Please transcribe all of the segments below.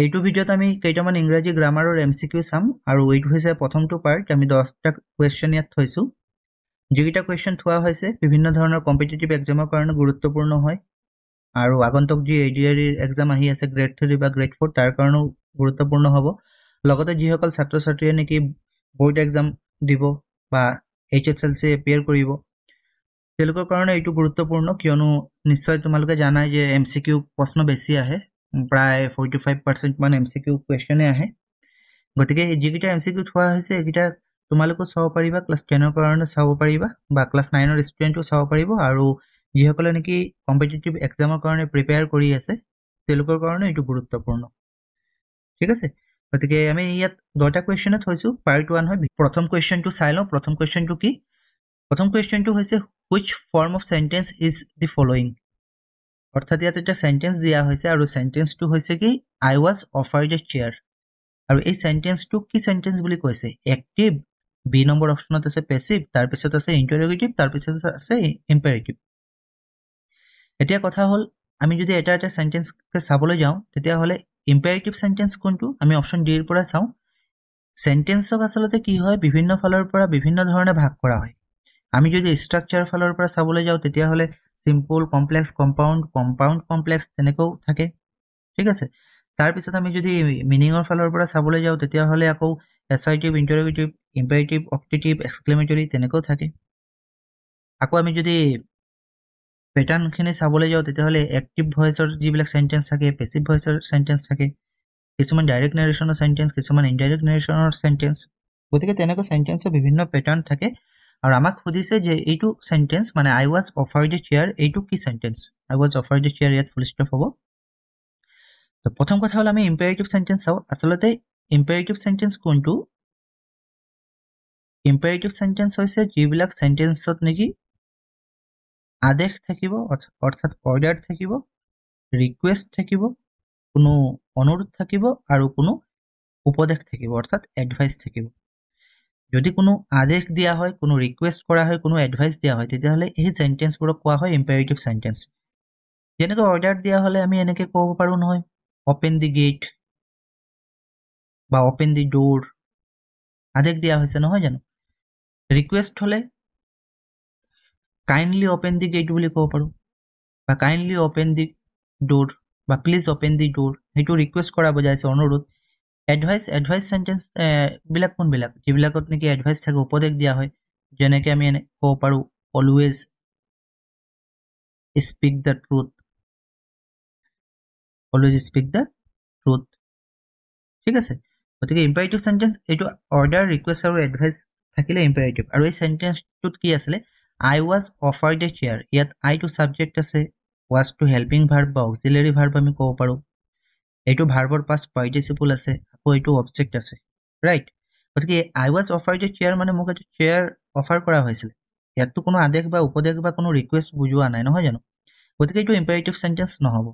এইটো ভিডিঅ'ত আমি কেইটামান ইংৰাজী গ্ৰামাৰৰ এম চি কিউ চাম আৰু এইটো হৈছে প্ৰথমটো পাৰ্ট আমি দহটা কুৱেশ্যন ইয়াত থৈছোঁ যিকেইটা কুৱেশ্যন থোৱা হৈছে বিভিন্ন ধৰণৰ কম্পিটেটিভ এক্সামৰ কাৰণে গুৰুত্বপূৰ্ণ হয় আৰু আগন্তুক যি এ ডি আই ডিৰ এক্সাম আহি আছে গ্ৰেড থ্ৰী বা গ্ৰেড ফ'ৰ তাৰ কাৰণেও গুৰুত্বপূৰ্ণ হ'ব লগতে যিসকল ছাত্ৰ ছাত্ৰীয়ে নেকি বৰ্ড এক্সাম দিব বা H S L C appear কৰিব তেওঁলোকৰ কাৰণে এইটো গুৰুত্বপূৰ্ণ কিয়নো নিশ্চয় তোমালোকে জানাই যে এম চি কিউ প্ৰশ্ন বেছি আহে প্ৰায় ফৰ্টি ফাইভ পাৰ্চেণ্ট মান এম চি কিউ কুৱেশ্যনে আহে গতিকে যিকেইটা এম চি কিউ থোৱা হৈছে এইকেইটা তোমালোকো চাব পাৰিবা ক্লাছ টেনৰ কাৰণে চাব পাৰিবা বা ক্লাছ নাইনৰ ষ্টুডেণ্টো চাব পাৰিব আৰু যিসকলে নেকি কম্পিটিটিভ এক্সামৰ কাৰণে প্ৰিপেয়াৰ কৰি আছে তেওঁলোকৰ কাৰণে এইটো গুৰুত্বপূৰ্ণ ঠিক আছে গতিকে আমি ইয়াত দুটা কুৱেশ্যনে থৈছোঁ পাৰ্ট ওৱান হয় প্ৰথম কুৱেশ্যনটো চাই লওঁ প্ৰথম কুৱেশ্যনটো কি প্ৰথম কুৱেশ্যনটো হৈছে which form of sentence is the following অৰ্থাৎ ইয়াত এটা চেণ্টেঞ্চ দিয়া হৈছে আৰু চেণ্টেঞ্চটো হৈছে কি I was offered a chair আৰু এই চেণ্টেঞ্চটো কি চেণ্টেঞ্চ বুলি কৈছে এক্টিভ বি নম্বৰ অপশ্যনত আছে পেচিভ তাৰপিছত আছে ইণ্টাৰগেটিভ তাৰপিছত আছে ইম্পেৰেটিভ এতিয়া কথা হ'ল আমি যদি এটা এটা চেণ্টেন্সকে চাবলৈ যাওঁ তেতিয়াহ'লে ইম্পেৰেটিভ চেণ্টেঞ্চ কোনটো আমি অপশ্যন ডিৰ পৰা চাওঁ চেণ্টেঞ্চক আচলতে কি হয় বিভিন্ন ফালৰ পৰা বিভিন্ন ধৰণে ভাগ কৰা হয় আমি যদি ষ্ট্ৰাকচাৰ ফালৰ পৰা চাবলৈ যাওঁ তেতিয়াহ'লে simple complex compound compound complex তেনেকৈও থাকে ঠিক আছে তাৰপিছত আমি যদি মিনিঙৰ ফালৰ পৰা চাবলৈ যাওঁ তেতিয়াহ'লে আকৌ assertive interrogative imperative optative exclamatory তেনেকৈও থাকে আকৌ আমি যদি পেটাৰ্ণখিনি চাবলৈ যাওঁ তেতিয়াহ'লে এক্টিভ ভইচৰ যিবিলাক চেণ্টেঞ্চ থাকে পেচিভ ভইচৰ চেণ্টেঞ্চ থাকে কিছুমান ডাইৰেক্ট নেৰেশ্যনৰ চেণ্টেঞ্চ কিছুমান ইনডাইৰেক্ট নেৰেশ্যনৰ চেণ্টেঞ্চ গতিকে তেনেকুৱা চেণ্টেঞ্চৰ বিভিন্ন পেটাৰ্ণ থাকে আৰু আমাক সুধিছে যে এইটো চেণ্টেঞ্চ মানে I was offer the chair এইটো কি sentence I was offer the chair ইয়াত ফুল ষ্টপ হ'ব তো প্ৰথম কথা হ'ল আমি ইম্পেৰেটিভ চেণ্টেঞ্চ চাওঁ আচলতে ইম্পেৰেটিভ চেণ্টেঞ্চ কোনটো ইম্পেৰেটিভ চেণ্টেঞ্চ হৈছে যিবিলাক চেণ্টেঞ্চত নেকি আদেশ থাকিব অৰ্থাৎ অৰ্ডাৰ থাকিব ৰিকুৱেষ্ট থাকিব কোনো অনুৰোধ থাকিব আৰু কোনো উপদেশ থাকিব অৰ্থাৎ এডভাইচ থাকিব যদি কোনো আদেশ দিয়া হয় কোনো ৰিকুৱেষ্ট কৰা হয় কোনো এডভাইচ দিয়া হয় তেতিয়াহ'লে এই চেণ্টেঞ্চবোৰক কোৱা হয় ইম্পেৰেটিভ চেণ্টেন্স যেনেকৈ অৰ্ডাৰ দিয়া হ'লে আমি এনেকৈ ক'ব পাৰোঁ নহয় অপেন দি গেট বা অপেন দি ড'ৰ আদেশ দিয়া হৈছে নহয় জানো ৰিকুৱেষ্ট হ'লে কাইণ্ডলি অপেন দি গেট বুলি ক'ব পাৰোঁ বা কাইণ্ডলি অপেন দি ড'ৰ বা প্লিজ অপেন দি ড'ৰ সেইটো ৰিকুৱেষ্ট কৰা বুজাইছে অনুৰোধ এডভাইচ এডভাইচ চেণ্টেঞ্চ বিলাক কোনবিলাক যিবিলাকত নেকি এডভাইচ থাকে উপদেশ দিয়া হয় যেনেকে আমি ক'ব পাৰোঁ always speak the truth always speak the truth ঠিক আছে গতিকে ইম্পেৰেটিভ চেণ্টেঞ্চ এইটো অৰ্ডাৰ ৰিকুৱেষ্ট আৰু এডভাইচ থাকিলে ইম্পেৰেটিভ আৰু এই চেণ্টেঞ্চটোত কি আছিলে I was offer the chair ইয়াত আইটো ছাবজেক্ট আছে ৱাজ টু হেল্পিং ভাৰ্ব বা অক্সিলেৰী ভাৰ্ব আমি ক'ব পাৰোঁ এইটো ভাৰ্বৰ পাছ পাৰ্টিচিপল আছে এইটো অবজেক্ট আছে ৰাইট গতিকে I was offer the chair মানে মোক এইটো চেয়াৰ অফাৰ কৰা হৈছিলে ইয়াততো কোনো আদেশ বা উপদেশ বা কোনো ৰিকুৱেষ্ট বুজোৱা নাই নহয় জানো গতিকে এইটো ইম্পেৰেটিভ চেণ্টেঞ্চ নহ'ব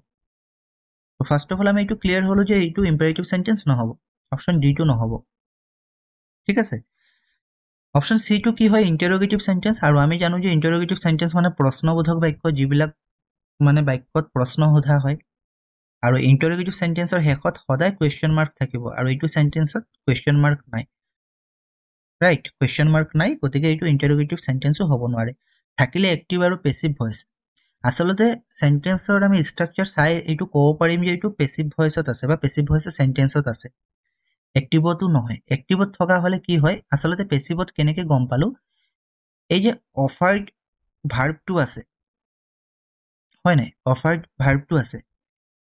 ফাৰ্ষ্ট অফ অল আমি এইটো ক্লিয়াৰ হ'লোঁ যে এইটো ইম্পেৰেটিভ চেণ্টেঞ্চ নহ'ব অপশ্যন ডিটো নহ'ব ঠিক আছে অপশ্যন চিটো কি হয় ইণ্টাৰগেটিভ চেণ্টেঞ্চ আৰু আমি জানো যে ইণ্টাৰগেটিভ চেণ্টেঞ্চ মানে প্ৰশ্নবোধক বাক্য যিবিলাক মানে বাক্যত প্ৰশ্ন সোধা হয় আৰু ইণ্টাৰগেটিভ চেণ্টেঞ্চৰ শেষত সদায় কুৱেশ্যন মাৰ্ক থাকিব আৰু এইটো চেণ্টেঞ্চত কুৱেশ্যন মাৰ্ক নাই ৰাইট কুৱেশ্যন মাৰ্ক নাই গতিকে এইটো ইণ্টাৰগেটিভ চেণ্টেঞ্চো হ'ব নোৱাৰে থাকিলে এক্টিভ আৰু পেচিভ ভইচ আচলতে চেণ্টেঞ্চৰ আমি ষ্ট্ৰাকচাৰ চাই এইটো ক'ব পাৰিম যে এইটো পেচিভ ভইচত আছে বা পেচিভ ভইচ চেণ্টেঞ্চত আছে এক্টিভতো নহয় এক্টিভত থকা হ'লে কি হয় আচলতে পেচিভত কেনেকৈ গম পালোঁ এই যে অফাৰ্ড ভাৰ্বটো আছে হয় নাই অফাৰ্ড ভাৰ্বটো আছে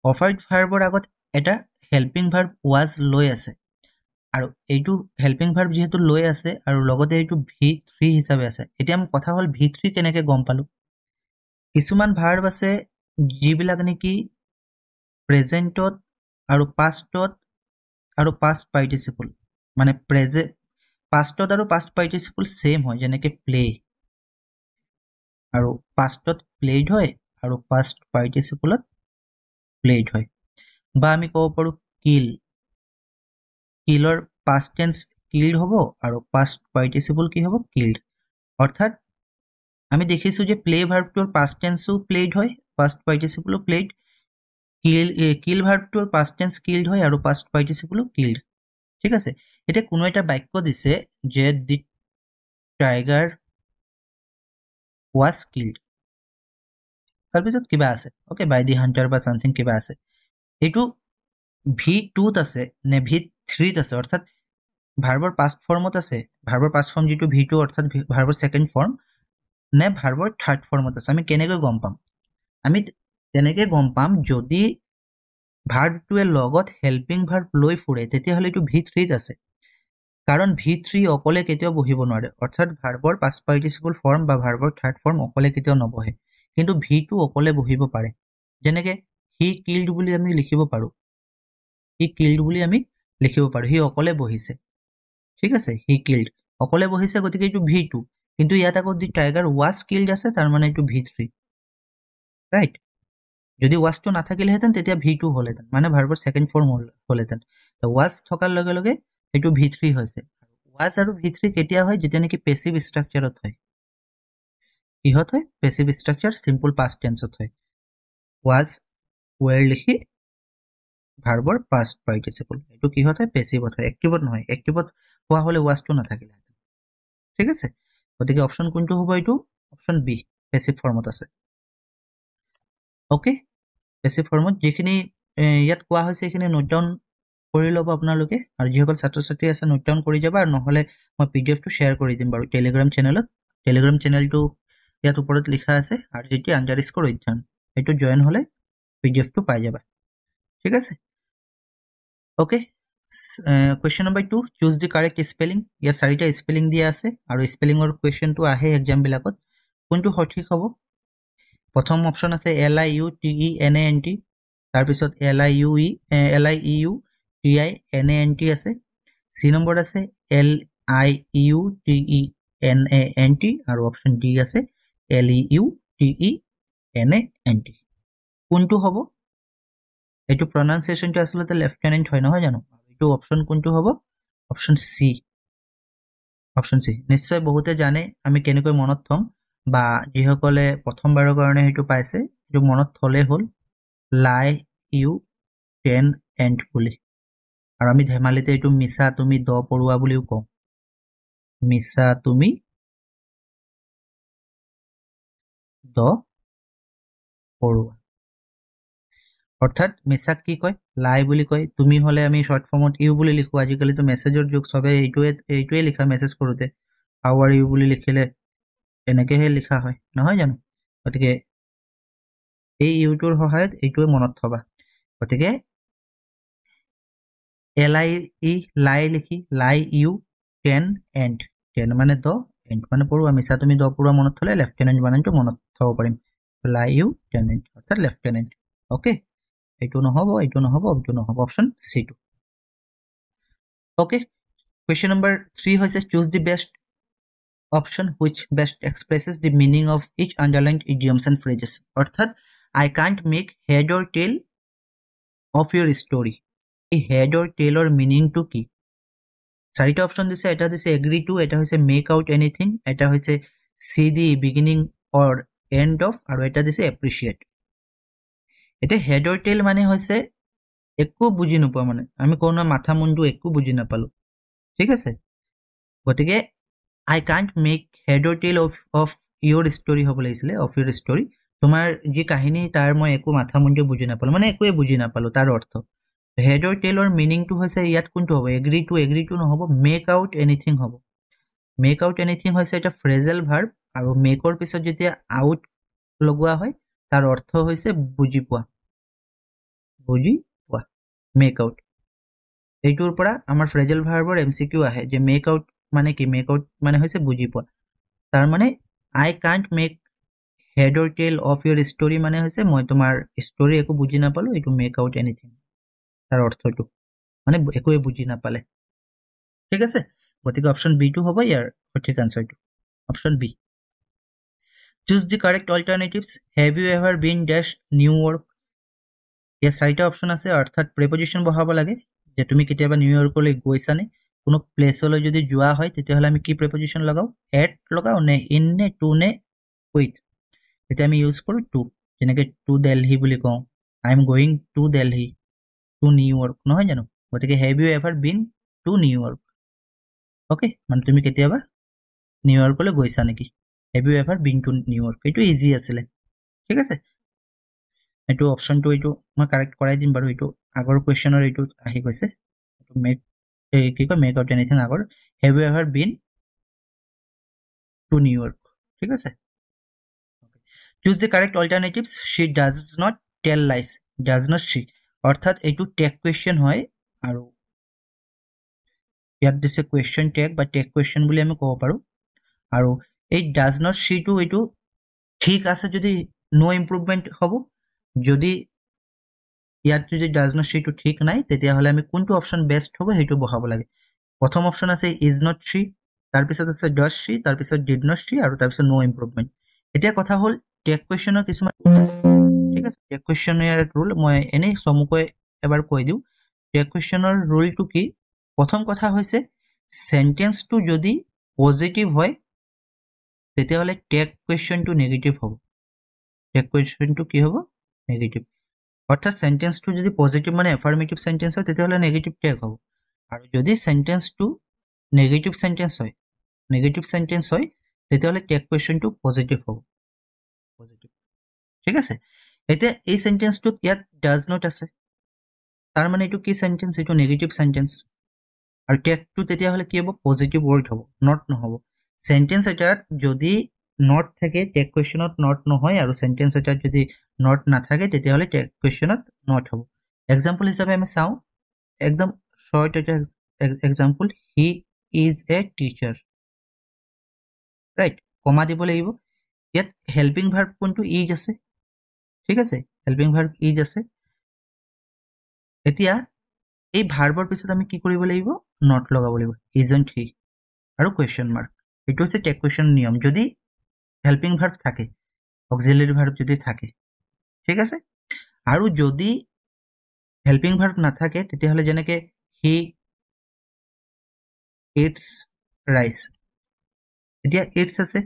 অফাৰ্ড ভাৰ্বৰ আগত এটা হেল্পিং ভাৰ্ব ৱাজ লৈ আছে আৰু এইটো হেল্পিং ভাৰ্ব যিহেতু লৈ আছে আৰু লগতে এইটো ভি থ্ৰী হিচাপে আছে এতিয়া আমি কথা হ'ল ভি থ্ৰী কেনেকৈ গম পালোঁ কিছুমান ভাৰ্ব আছে যিবিলাক নেকি প্ৰেজেণ্টত আৰু পাষ্টত আৰু পাষ্ট পাৰ্টিচিপল মানে প্ৰেজে পাষ্টত আৰু পাষ্ট পাৰ্টিচিপল ছেইম হয় যেনেকৈ প্লে আৰু পাষ্টত প্লেড হয় আৰু পাষ্ট পাৰ্টিচিপলত প্লেইড হয় বা আমি ক'ব পাৰোঁ কিল কিলৰ পাষ্ট টেন্স কিল্ড হ'ব আৰু পাষ্ট পাৰ্টিচিপল কি হ'ব কিল্ড অৰ্থাৎ আমি দেখিছোঁ যে প্লে ভাৰ্বটোৰ পাষ্ট টেন্সো প্লেড হয় পাষ্ট পাৰ্টিচিপলো প্লেইড কিল কিল ভাৰ্বটোৰ পাষ্ট টেন্স কিল্ড হয় আৰু পাষ্ট পাৰ্টিচিপলো কিল্ড ঠিক আছে এতিয়া কোনো এটা বাক্য দিছে যে দি টাইগাৰ ৱাজ কিল্ড তাৰপিছত কিবা আছে অ'কে বাই দি হাণ্টাৰ বা চামথিং কিবা আছে এইটো ভি টুত আছে নে ভি থ্ৰীত আছে অৰ্থাৎ ভাৰ্বৰ পাষ্ট ফৰ্মত আছে ভাৰ্বৰ পাষ্ট ফৰ্ম যিটো ভি টু অৰ্থাৎ ভাৰ্বৰ ছেকেণ্ড ফৰ্ম নে ভাৰ্বৰ থাৰ্ড ফৰ্মত আছে আমি কেনেকৈ গম পাম আমি তেনেকৈ গম পাম যদি ভাৰ্বটোৱে লগত হেল্পিং ভাৰ্ব লৈ ফুৰে তেতিয়াহ'লে এইটো ভি থ্ৰীত আছে কাৰণ ভি থ্ৰী অকলে কেতিয়াও বহিব নোৱাৰে অৰ্থাৎ ভাৰ্বৰ পাষ্ট পাৰ্টিচিপল ফৰ্ম বা ভাৰ্বৰ থাৰ্ড ফৰ্ম অকলে কেতিয়াও নবহে কিন্তু ভিটো অকলে বহিব পাৰে যেনেকে হি কিল্ড বুলি আমি লিখিব পাৰো হি কিল্ড বুলি আমি লিখিব পাৰো সি অকলে বহিছে ঠিক আছে হি কিল্ড অকলে বহিছে গতিকে এইটো ভি টু কিন্তু ইয়াত আকৌ যদি টাইগাৰ ৱাচ কিল্ড আছে তাৰ মানে এইটো ভি থ্ৰী ৰাইট যদি ৱাচটো নাথাকিলেহেঁতেন তেতিয়া ভি টু হ'লহেঁতেন মানে ভাৰতৰ ছেকেণ্ড ফৰ্ম হ'ল হ'লহেঁতেন ৱাচ থকাৰ লগে লগে সেইটো ভি থ্ৰী হৈছে ৱাচ আৰু ভি থ্ৰী কেতিয়া হয় যেতিয়া নেকি পেচিভ ষ্ট্ৰাকচাৰত হয় কিহত হয় পেচিভ ষ্ট্ৰাকচাৰ চিম্পল পাষ্ট টেন্সত হয় ৱাজ ৱেৰ লিখি ভাৰ্বৰ পাষ্ট পাৰ্টিচিপল এইটো কিহত হয় পেচিভত হয় এক্টিভত নহয় এক্টিভত হোৱা হ'লে ৱাজটো নাথাকিলে ঠিক আছে গতিকে অপশ্যন কোনটো হ'ব এইটো অপশ্যন বি পেচিভ ফৰ্মত আছে অ'কে পেচিভ ফৰ্মত যিখিনি ইয়াত কোৱা হৈছে সেইখিনি নোট ডাউন কৰি ল'ব আপোনালোকে আৰু যিসকল ছাত্ৰ ছাত্ৰী আছে নোট ডাউন কৰি যাব আৰু নহ'লে মই পি ডি এফটো শ্বেয়াৰ কৰি দিম বাৰু টেলিগ্ৰাম চেনেলত টেলিগ্ৰাম চেনেলটো ইয়াত ওপৰত লিখা আছে R G T under score অধ্যয়ন সেইটো জইন হ'লে পি ডি এফটো পাই যাবা ঠিক আছে okay question number two choose the correct spelling ইয়াত চাৰিটা স্পেলিং দিয়া আছে আৰু স্পেলিঙৰ কুৱেশ্যনটো আহে এক্সামবিলাকত কোনটো সঠিক হ'ব প্ৰথম অপশ্যন আছে L I U T E N A N T তাৰপিছত L I U E L I U T I N A N T আছে চি নম্বৰ আছে L I U T E N A N T আৰু option D আছে L E U T E N A N T কোনটো হ'ব এইটো প্ৰনাউন্সিয়েশ্যনটো আচলতে lieutenant হয় নহয় জানো এইটো অপশ্যন কোনটো হ'ব অপশ্যন চি অপশ্যন চি নিশ্চয় বহুতে জানে আমি কেনেকৈ মনত থ'ম বা যিসকলে প্ৰথমবাৰৰ কাৰণে সেইটো পাইছে সেইটো মনত থ'লে হ'ল লাই ইউ টেন এণ্ড বুলি আৰু আমি ধেমালিতে এইটো মিছা তুমি দ পৰুৱা বুলিও কওঁ মিছা তুমি গুৰুত্ব বঢ়োৱা অৰ্থাৎ মিছাক কি কয় লাই বুলি কয় তুমি হ'লে আমি শ্বৰ্ট ফৰ্মত ইউ বুলি লিখোঁ আজিকালিতো মেছেজৰ যুগ চবেই এইটোৱে এইটোৱে লিখা মেছেজ কৰোঁতে হাউ আৰ ইউ বুলি লিখিলে এনেকৈহে লিখা হয় নহয় জানো গতিকে এই ইউটোৰ সহায়ত এইটোৱে মনত থবা গতিকে এল আই ই লাই লিখি লাই ইউ কেন এণ্ড কেন মানে দ মানে পড়ুয়া মিশা তুমি দ পড়ুয়া মনত থলে লেফটেনেণ্ট বানানটো মনত থ'ব পাৰিম লাই ইউ টেনেণ্ট অৰ্থাৎ লেফটেনেণ্ট অ'কে এইটো নহ'ব এইটো নহ'ব এইটো নহ'ব option two okay question number three হৈছে choose the best option which best expresses the meaning of each underline idioms and phrases অৰ্থাৎ I can't make head or tail of your story এই head or টেইলৰ মিনিংটো কি চারিটা option দিছে এটা দিছে এগ্রি টু এটা হয়েছে মেক আউট এনিথিং এটা হয়েছে see the beginning or end of আর এটা দিছে এপ্রিসিয়েট এতিয়া হেডৰ টেইল মানে হৈছে একো বুজি নোপোৱা মানে আমি কওঁ নহয় মাথা মুণ্ডটো একো বুজি নাপালো ঠিক আছে গতিকে আই কান্ট মেক হেডৰ টেল অফ অফ ইয়ৰ ষ্টৰী হ'ব লাগিছিলে অফ ইয়ৰ ষ্টৰী তোমাৰ যি কাহিনী তাৰ মই একো মাথা মুণ্ডে বুজি নাপালোঁ মানে একোৱে বুজি নাপালোঁ তাৰ অৰ্থ হেড অৰ টেইলৰ মিনিংটো হৈছে ইয়াত কোনটো হ'ব এগ্ৰী টু এগ্ৰী টু নহ'ব মেক আউট এনিথিং হ'ব মেক আউট এনিথিং হৈছে এটা ফ্ৰেজেল ভাৰ্ব আৰু মেকৰ পিছত যেতিয়া আউট লগোৱা হয় তাৰ অৰ্থ হৈছে বুজি পোৱা বুজি পোৱা মেক আউট এইটোৰ পৰা আমাৰ ফ্ৰেজেল ভাৰ্বৰ এম চি কিউ আহে যে মেক আউট মানে কি মেক আউট মানে হৈছে বুজি পোৱা তাৰমানে I can't make head or tail of your story মানে হৈছে মই তোমাৰ ষ্ট'ৰী একো বুজি নাপালোঁ এইটো মেক আউট এনিথিং তাৰ অৰ্থটো মানে একোৱে বুজি নাপালে ঠিক আছে গতিকে অপশ্যন বিটো হ'ব ইয়াৰ সঠিক আনচাৰটো option B choose the correct alternatives have you ever been dash New York ইয়াৰ চাৰিটা অপশ্যন আছে অৰ্থাৎ প্ৰেপজিশ্যন বঢ়াব লাগে যে তুমি কেতিয়াবা নিউয়ৰ্কলৈ গৈছানে কোনো প্লেচলৈ যদি যোৱা হয় তেতিয়াহ'লে আমি কি প্ৰেপজিশ্যন লগাওঁ এট লগাওঁ নে ইন নে টু নে উইথ তেতিয়া আমি ইউজ কৰোঁ টু যেনেকৈ টু দেলহি বুলি কওঁ I am going to Delhi to New York নহয় জানো গতিকে have you ever been to New York okay মানে তুমি কেতিয়াবা নিউ ইয়ৰ্কলৈ গৈছা নেকি have you ever been to New York এইটো ইজি আছিলে ঠিক আছে এইটো অপশ্যনটো এইটো মই কাৰেক্ট কৰাই দিম বাৰু এইটো আগৰ কুৱেশ্যনৰ এইটো আহি গৈছে মেক এই কি কয় মেক আউট এনিথিং আগৰ have you ever been to New York ঠিক আছে choose the correct alternative she does not tell lies does not she অৰ্থাৎ এইটো টেক কোয়েশ্চন হয় আৰু ইয়াত দিছে কোয়েশ্চন টেক বা টেক কোয়েশ্চন বুলি আমি ক'ব পাৰোঁ আৰু এই ডাজ নট চিটো এইটো ঠিক আছে যদি ন' ইম্প্ৰুভমেণ্ট হ'ব যদি ইয়াত যদি ডাজ নট চিটো ঠিক নাই তেতিয়াহ'লে আমি কোনটো অপশ্যন বেষ্ট হ'ব সেইটো বহাব লাগে প্ৰথম অপশ্যন আছে ইজ নট চি তাৰপিছত আছে ডজ চি তাৰপিছত ডিড নট চি আৰু তাৰপিছত ন' ইম্প্ৰুভমেণ্ট এতিয়া কথা হ'ল টেক কুৱেশ্যনৰ কিছুমান ট্ৰেক কুৱেশ্যন ইয়াৰ মই এনেই চমুকৈ এবাৰ কৈ দিওঁ ট্ৰেক কুৱেশ্যনৰ ৰোলটো কি প্ৰথম কথা হৈছে চেণ্টেঞ্চটো যদি পজিটিভ হয় তেতিয়াহ'লে ট্ৰেক কুৱেশ্যনটো নিগেটিভ হ'ব ট্ৰেক কুৱেশ্যনটো কি হ'ব নিগেটিভ অৰ্থাৎ চেণ্টেঞ্চটো যদি পজিটিভ মানে এফাৰ্মেটিভ চেণ্টেঞ্চ হয় তেতিয়াহ'লে নিগেটিভ টেক হ'ব আৰু যদি চেণ্টেঞ্চটো নিগেটিভ চেণ্টেঞ্চ হয় নিগেটিভ চেণ্টেঞ্চ হয় তেতিয়াহ'লে টেক কুৱেশ্যনটো পজিটিভ হ'ব পজিটিভ ঠিক আছে এতিয়া এই চেণ্টেঞ্চটোত ইয়াত ডাজ নট আছে তাৰ মানে এইটো কি চেণ্টেঞ্চ এইটো নেগেটিভ চেণ্টেঞ্চ আৰু টেকটো তেতিয়াহ'লে কি হ'ব পজিটিভ ৱৰ্ড হ'ব নট নহ'ব চেণ্টেঞ্চ এটাত যদি নট থাকে টেক কুৱেশ্যনত নট নহয় আৰু চেণ্টেঞ্চ এটাত যদি নট নাথাকে তেতিয়াহ'লে টেক কুৱেশ্যনত নট হ'ব এক্সাম্পল হিচাপে আমি চাওঁ একদম শ্বৰ্ট এটা example he is a teacher right comma দিব লাগিব ইয়াত হেল্পিং ভাৰ্ব কোনটো ইজ আছে ঠিক আছে হেল্পিং ভাৰ্ব ইজ আছে এতিয়া এই ভাৰ্বৰ পিছত আমি কি কৰিব লাগিব নট লগাব লাগিব ইজেন্ট হি আৰ কোয়েশন মাৰ্ক এইটা হচ্ছে টেক কোয়েশন নিয়ম যদি হেল্পিং ভাৰ্ব থাকে অক্সিলেৰী ভাৰ্ব যদি থাকে ঠিক আছে আৰু যদি হেল্পিং ভাৰ্ব নাথাকে তেতিয়াহলে যেনেকে হি ইটস ৰাইস এতিয়া ইটস আছে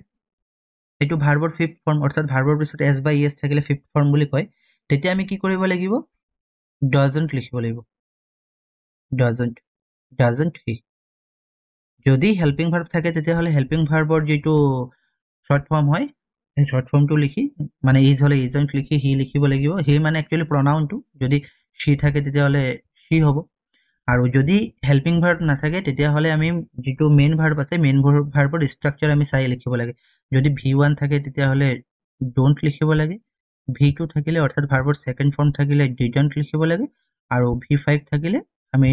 এইটো ভাৰ্বৰ ফিফ্থ ফৰ্ম অৰ্থাৎ ভাৰ্বৰ পিছত এছ বাই এছ থাকিলে ফিফ্থ ফৰ্ম বুলি কয় তেতিয়া আমি কি কৰিব লাগিব ডজেণ্ট লিখিব লাগিব ডজেণ্ট ডজেণ্ট সি যদি হেল্পিং ভাৰ্ব থাকে তেতিয়াহ'লে হেল্পিং ভাৰ্বৰ যিটো শ্বৰ্ট ফৰ্ম হয় সেই শ্বৰ্ট ফৰ্মটো লিখি মানে ইজ হ'লে ইজেণ্ট লিখি সি লিখিব লাগিব সি মানে একচুৱেলি প্ৰনাউনটো যদি সি থাকে তেতিয়াহ'লে সি হ'ব আৰু যদি হেল্পিং ভাৰ্ব নাথাকে তেতিয়াহ'লে আমি যিটো মেইন ভাৰ্ব আছে মেইন ভাৰ্বৰ ষ্ট্ৰাকচাৰ আমি চাই লিখিব লাগে যদি ভি ওৱান থাকে তেতিয়াহ'লে ডোণ্ট লিখিব লাগে ভি টু থাকিলে অৰ্থাৎ ভাৰ্বৰ ছেকেণ্ড ফৰ্ম থাকিলে ডিডণ্ট লিখিব লাগে আৰু ভি ফাইভ থাকিলে আমি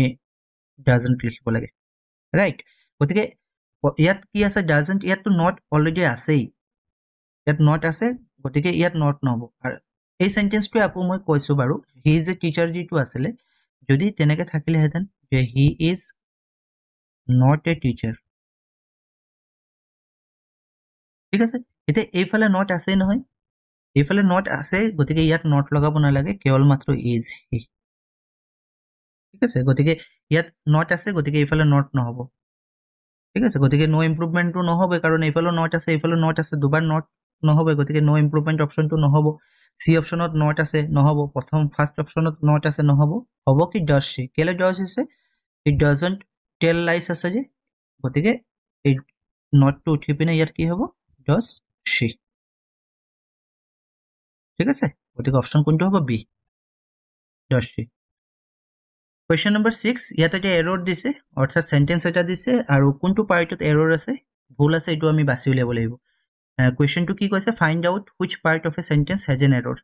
ডাজেণ্ট লিখিব লাগে ৰাইট গতিকে ইয়াত কি আছে ডাজেণ্ট ইয়াততো নট অলৰেডি আছেই ইয়াত নট আছে গতিকে ইয়াত নট নহ'ব আৰু এই চেণ্টেঞ্চটোৱে আকৌ মই কৈছোঁ বাৰু হি ইজ টিচাৰ যিটো আছিলে যদি তেনেকৈ থাকিলেহেঁতেন যে he is not a teacher ঠিক আছে এতিয়া এইফালে নট আছেই নহয় এইফালে নট আছে গতিকে ইয়াত নট লগাব নালাগে কেৱল মাত্ৰ ইজ হি ঠিক আছে গতিকে ইয়াত নট আছে গতিকে এইফালে নট নহ'ব ঠিক আছে গতিকে ন' ইম্প্ৰুভমেণ্টটো নহ'বই কাৰণ এইফালেও নট আছে এইফালেও নট আছে দুবাৰ নট নহ'বই গতিকে ন' ইম্প্ৰুভমেণ্ট অপশ্যনটো নহ'ব চি অপশ্যনত নট আছে নহ'ব প্ৰথম ফাৰ্ষ্ট অপশ্যনত নট আছে নহ'ব হ'ব কি ডজ হি কেলৈ ডজ হৈছে ই ডজেণ্ট টেল লাইছ আছে যে গতিকে এই নটটো উঠি পিনে ইয়াত কি হ'ব ডট থ্ৰী ঠিক আছে গতিকে অপশ্যন কোনটো হ'ব B dot three question number six ইয়াত এতিয়া এৰ'ৰ দিছে অৰ্থাৎ চেণ্টেঞ্চ এটা দিছে আৰু কোনটো পাৰ্টত এৰ'ৰ আছে ভুল আছে এইটো আমি বাছি উলিয়াব লাগিব কুৱেশ্যনটো কি কৈছে find out which part of a sentence has an error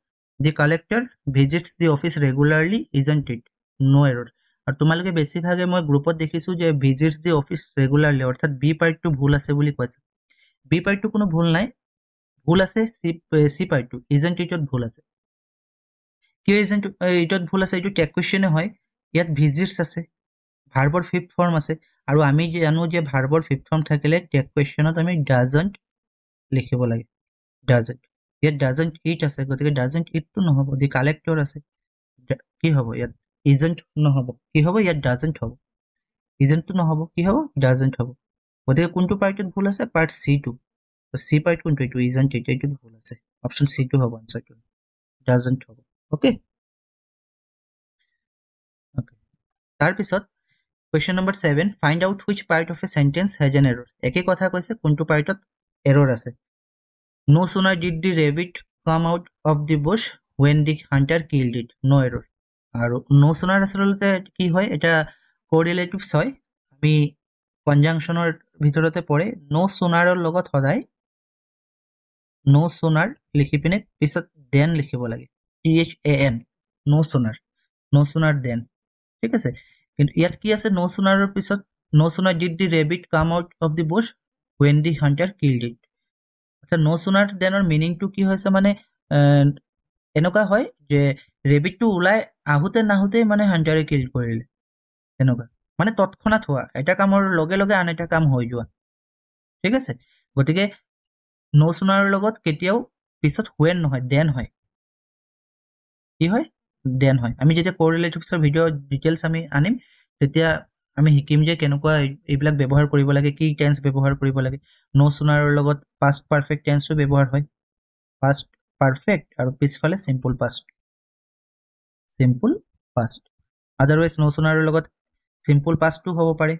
the collector visits the office regularly is an treat no' error আৰু তোমালোকে বেছিভাগে মই গ্ৰুপত দেখিছোঁ যে ভিজিটছ দি অফিচ ৰেগুলাৰলি অৰ্থাৎ বি পাৰ্টটো ভুল আছে বুলি কৈছে বি পাৰ্টটো কোনো ভুল নাই ভুল আছে চি চি পাৰ্টটো এজেণ্ট ইটত ভুল আছে কিয় এজেণ্ট ইটত ভুল আছে এইটো টেক কুৱেশ্যনে হয় ইয়াত ভিজিটছ আছে ভাৰ্বৰ ফিফ্থ ফৰ্ম আছে আৰু আমি জানো যে ভাৰ্বৰ ফিফ্থ ফৰ্ম থাকিলে টেক কুৱেশ্যনত আমি ডাজেণ্ট লিখিব লাগে ডাজেণ্ট ইয়াত ডাজেণ্ট ইট আছে গতিকে ডাজেণ্ট ইটটো নহ'ব দি কালেক্টৰ আছে কি হ'ব ইয়াত ইজেণ্ট নহ'ব কি হ'ব ইয়াত ডাজেণ্ট হ'ব ইজেণ্টটো নহ'ব কি হ'ব ডাজেণ্ট হ'ব গতিকে কোনটো পাৰ্টত ভুল আছে part C to C part কোনটো এইটো ইজেণ্ট এইটো এইটোত ভুল আছে অপশ্যন চি টু হ'ব আনচাৰটো ডাজেণ্ট হ'ব অ'কে তাৰপিছত question number seven find out which part of a sentence has an error একে কথা কৈছে কোনটো পাৰ্টত এৰৰ আছে no sooner did the rabbit come out of the bush when the hunter kill did no' error আৰু no চুনাৰ আচলতে কি হয় এটা কৰ্ডিলেটিভছ হয় আমি কনজাংশ্যনৰ ভিতৰতে পৰে ন' চোনাৰৰ লগত সদায় ন' চোনাৰ লিখি পিনে পিছত ডেন লিখিব লাগে T H A N no' sooner no' sooner then ঠিক আছে কিন্তু ইয়াত কি আছে ন' চোনাৰৰ পিছত no' sooner did the rabbit come out of the bush when the hunter kill did আচ্ছা ন' চোনাৰ ডেনৰ মিনিংটো কি হৈছে মানে এনেকুৱা হয় যে ৰেবিটটো ওলাই আহোঁতে নাহোঁতেই মানে হাণ্টাৰে কিল কৰিলে তেনেকুৱা মানে তৎক্ষণাত হোৱা এটা কামৰ লগে লগে আন এটা কাম হৈ যোৱা ঠিক আছে গতিকে নচুনাৰ লগত কেতিয়াও পিছত হুৱেন নহয় দেন হয় কি হয় দেন হয় আমি যেতিয়া ক'ৰ ৰিলেটিভছৰ ভিডিঅ' ডিটেইলছ আমি আনিম তেতিয়া আমি শিকিম যে কেনেকুৱা এইবিলাক ব্যৱহাৰ কৰিব লাগে কি টেন্স ব্যৱহাৰ কৰিব লাগে নচুনাৰৰ লগত পাষ্ট পাৰফেক্ট টেঞ্চো ব্যৱহাৰ হয় পাষ্ট পাৰফেক্ট আৰু পিছফালে simple past simple past otherwise নচুনাৰৰ লগত সিম্পল পাষ্টটো হ'ব পাৰে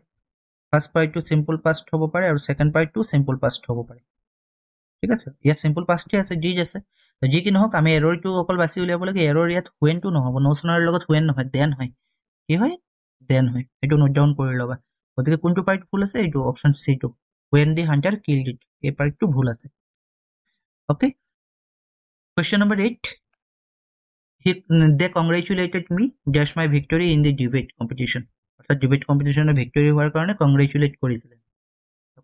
ফাৰ্ষ্ট পাৰ্টটো চিম্পল পাষ্ট হ'ব পাৰে আৰু ছেকেণ্ড পাৰ্টটো চিম্পল পাষ্ট হ'ব পাৰে ঠিক আছে ইয়াত চিম্পল পাষ্টেই আছে ডিজ আছে যি কি নহওক আমি এৰৰটো অকল বাছি উলিয়াব লাগে এৰৰ ইয়াত হুৱেনটো নহ'ব নচনৰ লগত হুৱেন নহয় ডেন হয় কি হয় ডেন হয় সেইটো নোট ডাউন কৰি ল'বা গতিকে কোনটো পাৰ্ট ভুল আছে এইটো অপশ্যন চিটো when the hunter kill did এই পাৰ্টটো ভুল আছে okay question number eight they congratulated me just my victory in the debate competition অৰ্থাৎ জুবিট কম্পিটিশ্যনৰ ভিক্টৰি হোৱাৰ কাৰণে কংগ্ৰেচুলেট কৰিছিলে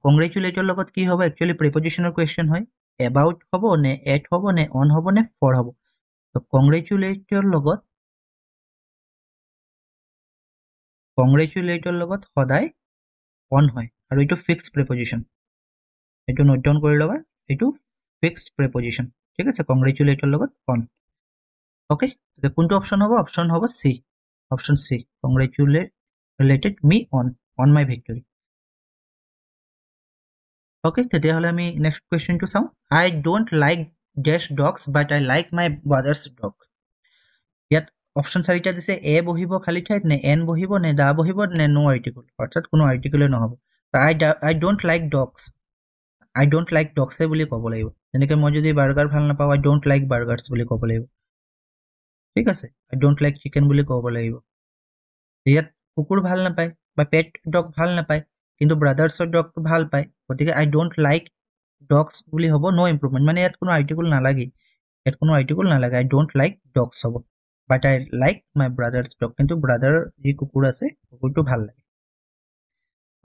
কংগ্ৰেচুলেটৰ লগত কি হ'ব একচুৱেলি প্ৰিপজিশনেৰ কুৱেশ্যন হয় এবাউট হব নে এট হব নে অন হব নে ফ'ৰ হব তো কংগ্ৰেচুলেটৰ লগত কংগ্ৰেচুলেটৰ লগত সদায় অন হয় আৰু এইটো ফিক্স প্ৰিপজিশন এইটো নোট ডাউন কৰি লবা এইটো ফিক্স প্ৰিপজিশন ঠিক আছে কংগ্ৰেচুলেটৰ লগত অন ওকে কোনটো অপশ্যন হব অপশ্যন হব C option C congratulate related me on on my victory okay so there me next question to some i don't like dash dogs but i like my brother's dog yet option sarita this a bohibo khali thait ne n bohibo ne da bohibo ne no article orchat kono article no hobo so i i don't like dogs i don't like dogs e boli kobo laibo eneke mo jodi burger phal na pao i don't like burgers boli kobo laibo thik ase i don't like chicken boli kobo laibo yet কুকুৰ ভাল নাপায় বা pet dog ভাল নাপায় কিন্তু ব্ৰাদাৰ্ছৰ ডগটো ভাল পায় গতিকে আই ডোণ্ট লাইক ডগছ বুলি হ'ব ন' ইম্প্ৰুভমেণ্ট মানে ইয়াত কোনো আৰ্টিকল নালাগে ইয়াত কোনো আৰ্টিকল নালাগে আই ডোণ্ট লাইক ডগছ হ'ব but I like my brother's dog কিন্তু ব্ৰাদাৰ যি কুকুৰ আছে কুকুৰটো ভাল লাগে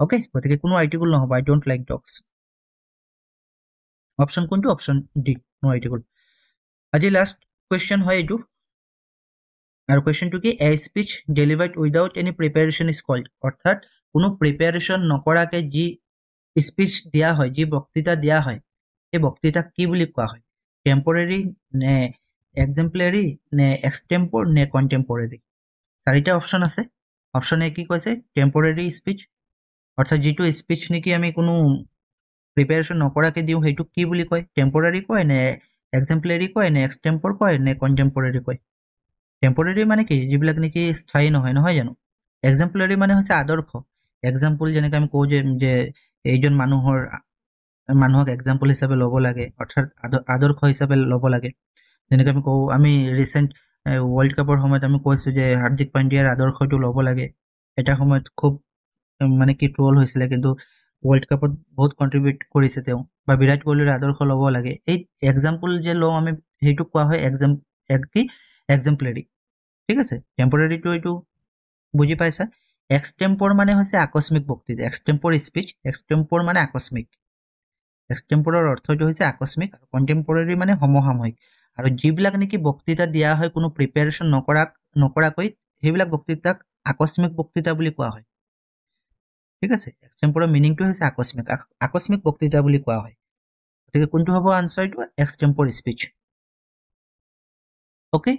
অ'কে গতিকে কোনো আৰ্টিকুল নহ'ব I don't like dogs option কোনটো অপশ্যন ডি নো আৰ্টিকল আজি লাষ্ট কুৱেশ্যন হয় এইটো আৰু কুৱেশ্যনটো কি a speech delivered without any preparation is called অৰ্থাৎ কোনো প্ৰিপেৰেশ্যন নকৰাকৈ যি স্পীচ দিয়া হয় যি বক্তৃতা দিয়া হয় সেই বক্তৃতাক কি বুলি কোৱা হয় টেম্পৰেৰী নে এক্সেম্পলেৰী নে এক্সটেম্পৰ নে কণ্টেম্পৰেৰী চাৰিটা অপশ্যন আছে অপশ্যনে কি কৈছে টেম্পৰেৰী স্পীচ অৰ্থাৎ যিটো স্পীচ নেকি আমি কোনো প্ৰিপেৰেশ্যন নকৰাকৈ দিওঁ সেইটো কি বুলি কয় টেম্পৰেৰী কয় নে এক্সেম্পলেৰী কয় নে এক্সটেম্পৰ কয় নে কণ্টেম্পৰেৰী কয় টেম্পৰেৰী মানে কি যিবিলাক নেকি স্থায়ী নহয় নহয় জানো এক্সামপ্লৰী মানে হৈছে আদৰ্শ এক্সাম্পল যেনেকৈ আমি কওঁ যে এইজন মানুহৰ মানুহক এক্সাম্পল হিচাপে ল'ব লাগে অৰ্থাৎ আদৰ্শ হিচাপে ল'ব লাগে যেনেকৈ আমি কওঁ আমি ৰিচেণ্ট ৱৰ্ল্ড কাপৰ সময়ত আমি কৈছোঁ যে হাৰ্দিক পাণ্ডিয়াৰ আদৰ্শটো ল'ব লাগে এটা সময়ত খুব মানে কি ট্ৰল হৈছিলে কিন্তু ৱৰ্ল্ড কাপত বহুত কণ্ট্ৰিবিউট কৰিছে তেওঁ বা বিৰাট কোহলিৰ আদৰ্শ ল'ব লাগে এই এক্সাম্পল যে লওঁ আমি সেইটো কোৱা হয় এক্সাম কি এক্সেম্পলেৰী ঠিক আছে টেম্পৰেৰীটো এইটো বুজি পাইছা এক্সটেম্পৰ মানে হৈছে আকস্মিক বক্তৃতা এক্সটেম্পৰ স্পীচ এক্সটেম্পৰ মানে আকস্মিক এক্সটেম্পৰৰ অৰ্থটো হৈছে আকস্মিক আৰু কণ্টেম্পৰেৰী মানে সমসাময়িক আৰু যিবিলাক নেকি বক্তৃতা দিয়া হয় কোনো প্ৰিপেৰেশ্যন নকৰা নকৰাকৈ সেইবিলাক বক্তৃতাক আকস্মিক বক্তৃতা বুলি কোৱা হয় ঠিক আছে এক্সটেম্পৰৰ মিনিংটো হৈছে আকস্মিক আকস্মিক বক্তৃতা বুলি কোৱা হয় গতিকে কোনটো হ'ব আনচাৰটো এক্সটেম্পৰ স্পীচ অ'কে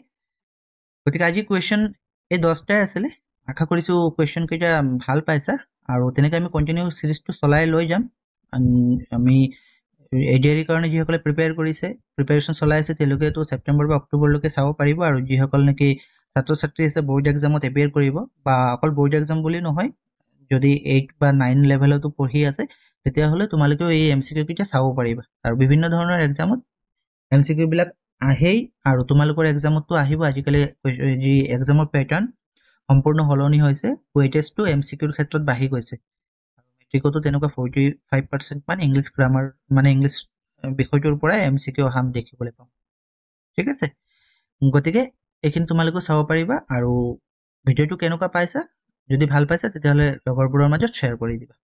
গতিকে আজি কুৱেশ্যন এই দহটাই আছিলে আশা কৰিছোঁ কুৱেশ্যনকেইটা ভাল পাইছা আৰু তেনেকৈ আমি কণ্টিনিউ ছিৰিজটো চলাই লৈ যাম আমি এ ডি আইৰ কাৰণে যিসকলে প্ৰিপেয়াৰ কৰিছে প্ৰিপেৰেশ্যন চলাই আছে তেওঁলোকেতো ছেপ্টেম্বৰ বা অক্টোবৰলৈকে চাব পাৰিব আৰু যিসকল নেকি ছাত্ৰ ছাত্ৰী আছে বৰ্ড এক্সামত এপেয়াৰ কৰিব বা অকল বৰ্ড এক্সাম বুলি নহয় যদি এইট বা নাইন লেভেলতো পঢ়ি আছে তেতিয়াহ'লে তোমালোকেও এই এম চি কিউকেইটা চাব পাৰিবা আৰু বিভিন্ন ধৰণৰ এক্সামত এম চি কিউবিলাক আহেই আৰু তোমালোকৰ এক্সামতো আহিব আজিকালি যি এক্সামৰ পেটাৰ্ণ সম্পূৰ্ণ সলনি হৈছে ৱেটেজটো এম চি কিউৰ ক্ষেত্ৰত বাঢ়ি গৈছে আৰু মেট্ৰিকতো তেনেকুৱা ফৰ্টি ফাইভ পাৰ্চেণ্ট মান ইংলিছ গ্ৰামাৰ মানে ইংলিছ বিষয়টোৰ পৰাই এম চি কিউ অহা দেখিবলৈ পাম ঠিক আছে গতিকে এইখিনি তোমালোকেও চাব পাৰিবা আৰু ভিডিঅ'টো কেনেকুৱা পাইছা যদি ভাল পাইছা তেতিয়াহ'লে লগৰবোৰৰ মাজত শ্বেয়াৰ কৰি দিবা